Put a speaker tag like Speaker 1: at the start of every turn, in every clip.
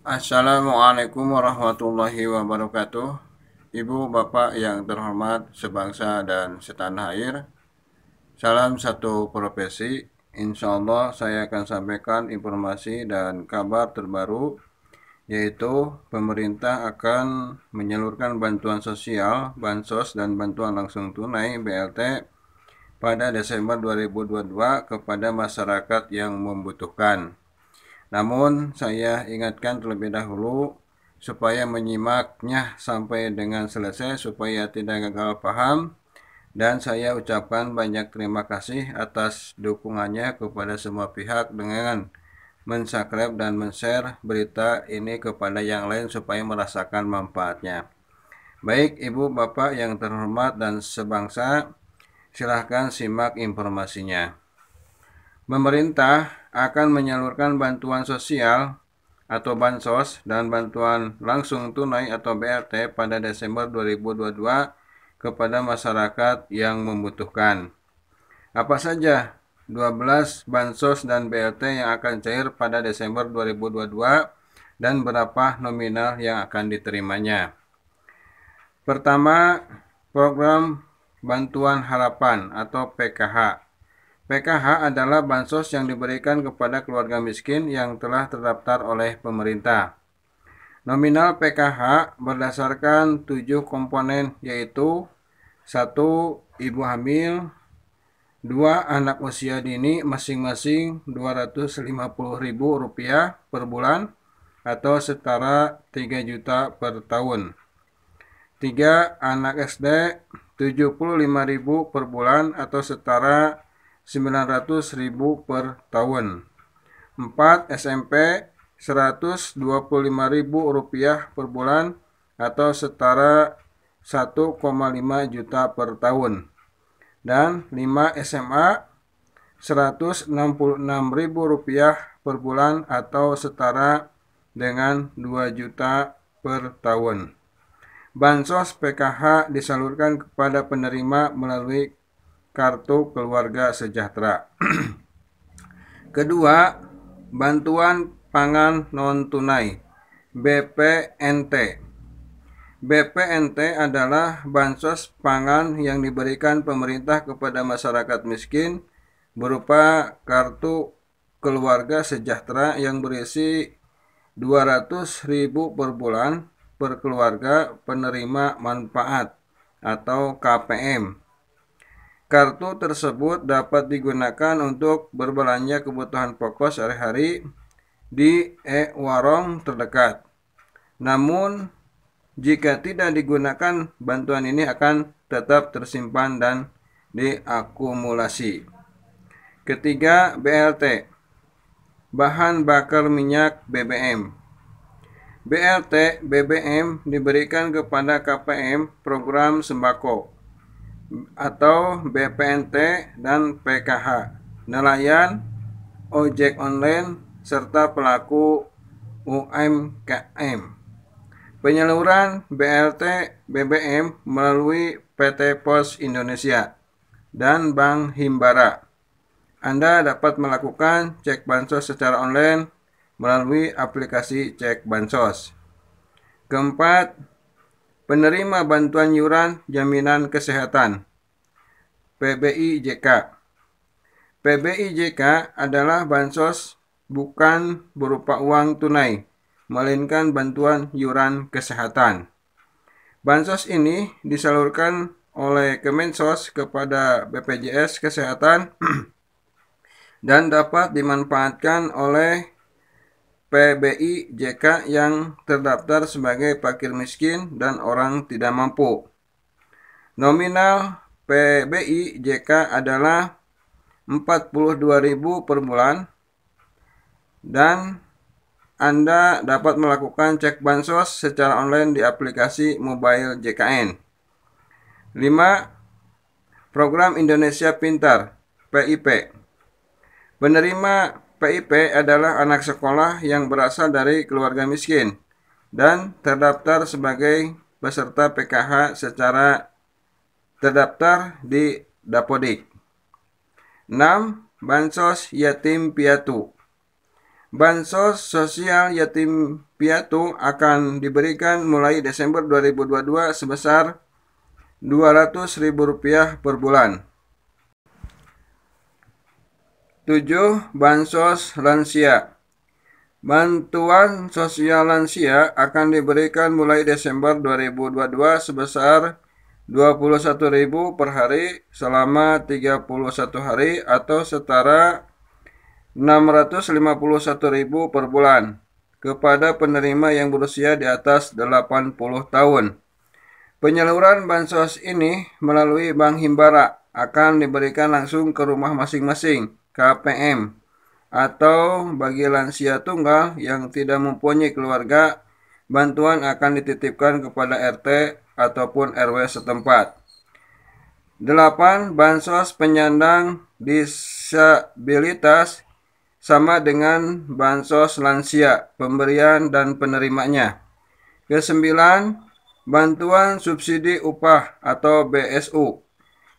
Speaker 1: Assalamualaikum warahmatullahi wabarakatuh Ibu, Bapak yang terhormat sebangsa dan setanah air Salam satu profesi Insya Allah saya akan sampaikan informasi dan kabar terbaru Yaitu pemerintah akan menyalurkan bantuan sosial, bansos dan bantuan langsung tunai BLT pada Desember 2022 kepada masyarakat yang membutuhkan namun saya ingatkan terlebih dahulu supaya menyimaknya sampai dengan selesai supaya tidak gagal paham dan saya ucapkan banyak terima kasih atas dukungannya kepada semua pihak dengan mensubscribe dan men-share berita ini kepada yang lain supaya merasakan manfaatnya. Baik Ibu Bapak yang terhormat dan sebangsa, silahkan simak informasinya. Pemerintah akan menyalurkan bantuan sosial atau bansos dan bantuan langsung tunai atau BLT pada Desember 2022 kepada masyarakat yang membutuhkan. Apa saja 12 bansos dan BLT yang akan cair pada Desember 2022 dan berapa nominal yang akan diterimanya. Pertama, program Bantuan Harapan atau PKH PKH adalah bansos yang diberikan kepada keluarga miskin yang telah terdaftar oleh pemerintah. Nominal PKH berdasarkan tujuh komponen yaitu 1. Ibu hamil 2. Anak usia dini masing-masing Rp250.000 per bulan atau setara 3 juta per tahun. 3. Anak SD 75.000 per bulan atau setara 900.000 per tahun. 4. SMP 125.000 rupiah per bulan atau setara 1,5 juta per tahun. Dan 5. SMA 166.000 rupiah per bulan atau setara dengan 2 juta per tahun. Bansos PKH disalurkan kepada penerima melalui Kartu Keluarga Sejahtera. Kedua, bantuan pangan non tunai BPNT. BPNT adalah bansos pangan yang diberikan pemerintah kepada masyarakat miskin berupa kartu keluarga sejahtera yang berisi 200.000 per bulan per keluarga penerima manfaat atau KPM Kartu tersebut dapat digunakan untuk berbelanja kebutuhan pokok sehari-hari di e-warung terdekat. Namun, jika tidak digunakan, bantuan ini akan tetap tersimpan dan diakumulasi. Ketiga, BLT. Bahan bakar minyak BBM. BLT BBM diberikan kepada KPM program sembako atau BPNT dan PKH, nelayan, ojek online, serta pelaku UMKM. Penyaluran BLT BBM melalui PT Pos Indonesia dan Bank Himbara. Anda dapat melakukan cek bansos secara online melalui aplikasi cek bansos. Keempat, Penerima bantuan yuran jaminan kesehatan (PBIJK). PBIJK adalah bansos bukan berupa uang tunai, melainkan bantuan yuran kesehatan. Bansos ini disalurkan oleh Kemensos kepada BPJS Kesehatan dan dapat dimanfaatkan oleh PBI JK yang terdaftar sebagai fakir miskin dan orang tidak mampu. Nominal PBI JK adalah 42.000 per bulan dan Anda dapat melakukan cek bansos secara online di aplikasi mobile JKN. 5. Program Indonesia Pintar PIP Penerima PIP adalah anak sekolah yang berasal dari keluarga miskin dan terdaftar sebagai peserta PKH secara terdaftar di Dapodik. 6. Bansos Yatim Piatu Bansos Sosial Yatim Piatu akan diberikan mulai Desember 2022 sebesar Rp200.000 per bulan. 7. Bansos lansia. Bantuan sosial lansia akan diberikan mulai Desember 2022 sebesar 21.000 per hari selama 31 hari atau setara 651.000 per bulan kepada penerima yang berusia di atas 80 tahun. Penyaluran bansos ini melalui Bank Himbara akan diberikan langsung ke rumah masing-masing KPM atau bagi lansia tunggal yang tidak mempunyai keluarga bantuan akan dititipkan kepada RT ataupun RW setempat. 8. Bansos penyandang disabilitas sama dengan bansos lansia, pemberian dan penerimanya. Kesembilan, bantuan subsidi upah atau BSU.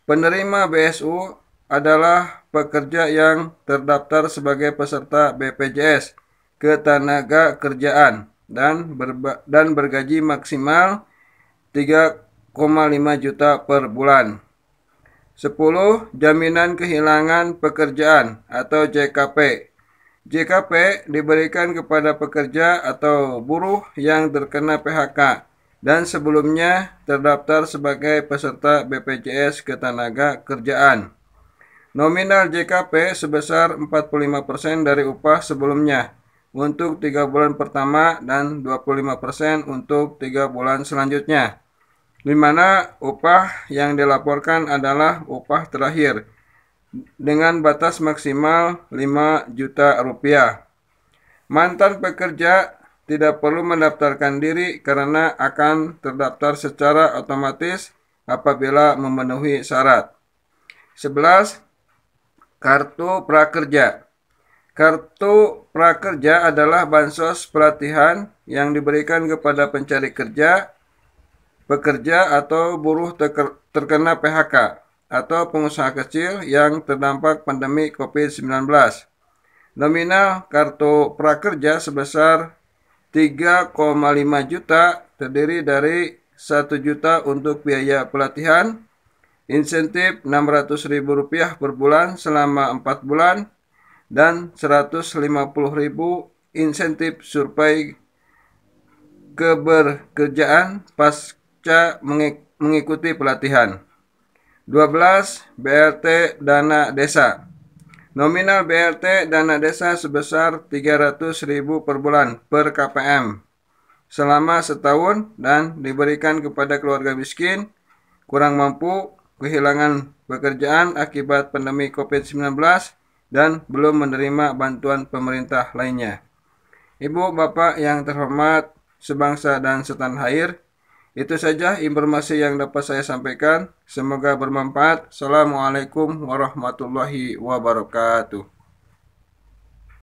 Speaker 1: Penerima BSU adalah pekerja yang terdaftar sebagai peserta BPJS ketenaga kerjaan dan dan bergaji maksimal 3,5 juta per bulan. 10. Jaminan kehilangan pekerjaan atau JKP. JKP diberikan kepada pekerja atau buruh yang terkena PHK dan sebelumnya terdaftar sebagai peserta BPJS Ketenaga Kerjaan. Nominal JKP sebesar 45% dari upah sebelumnya untuk 3 bulan pertama dan 25% untuk 3 bulan selanjutnya. Di mana upah yang dilaporkan adalah upah terakhir dengan batas maksimal 5 juta rupiah. Mantan pekerja tidak perlu mendaftarkan diri karena akan terdaftar secara otomatis apabila memenuhi syarat. 11 Kartu prakerja. Kartu prakerja adalah bansos pelatihan yang diberikan kepada pencari kerja, pekerja atau buruh terkena PHK atau pengusaha kecil yang terdampak pandemi COVID-19. Nominal kartu prakerja sebesar 3,5 juta terdiri dari 1 juta untuk biaya pelatihan, insentif Rp600.000 per bulan selama 4 bulan dan Rp150.000 insentif survei keberkerjaan pasca mengikuti pelatihan. 12. BRT Dana Desa Nominal BRT Dana Desa sebesar Rp300.000 per bulan per KPM selama setahun dan diberikan kepada keluarga miskin, kurang mampu, kehilangan pekerjaan akibat pandemi COVID-19 dan belum menerima bantuan pemerintah lainnya. Ibu, Bapak yang terhormat, sebangsa dan setanah air, itu saja informasi yang dapat saya sampaikan. Semoga bermanfaat. Assalamualaikum warahmatullahi wabarakatuh.